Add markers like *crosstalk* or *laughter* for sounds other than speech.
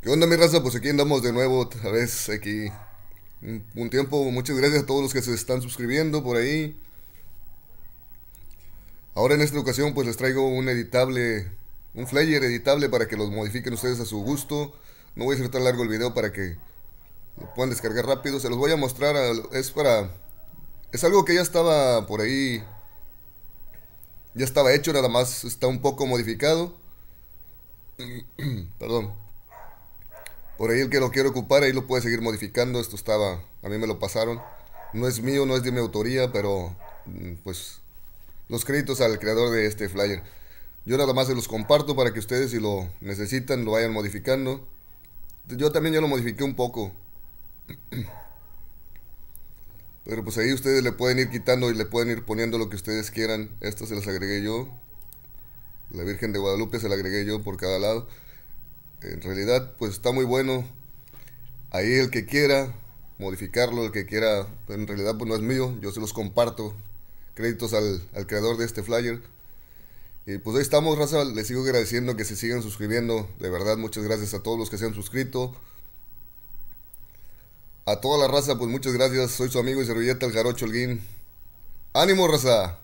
¿Qué onda mi raza? Pues aquí andamos de nuevo otra vez aquí. Un, tiempo, muchas gracias a todos los que se están suscribiendo por ahí. Ahora en esta ocasión pues les traigo un editable, un flyer editable para que los modifiquen ustedes a su gusto. No voy a hacer tan largo el video para que lo puedan descargar rápido. Se los voy a mostrar, es para... Es algo que ya estaba por ahí... Ya estaba hecho, nada más está un poco modificado. *clears throat* Perdón. Por ahí el que lo quiere ocupar, ahí lo puede seguir modificando. Esto estaba, a mí me lo pasaron. No es mío, no es de mi autoría, pero mm, pues los créditos al creador de este flyer. Yo nada más se los comparto para que ustedes si lo necesitan lo vayan modificando. Yo también ya lo modifiqué un poco. *clears throat* Pero pues ahí ustedes le pueden ir quitando y le pueden ir poniendo lo que ustedes quieran. Esto se las agregué yo. La Virgen de Guadalupe se la agregué yo por cada lado en realidad pues está muy bueno. Ahí el que quiera modificarlo, el que quiera, en realidad pues no es mío, yo se los comparto. Créditos al, creador de este flyer. Y pues ahí estamos, raza. Les sigo agradeciendo que se sigan suscribiendo. De verdad, muchas gracias a todos los que se han suscrito. A toda la raza, pues muchas gracias. Soy su amigo y servilleta, el Garocho Holguín. ¡Ánimo, raza!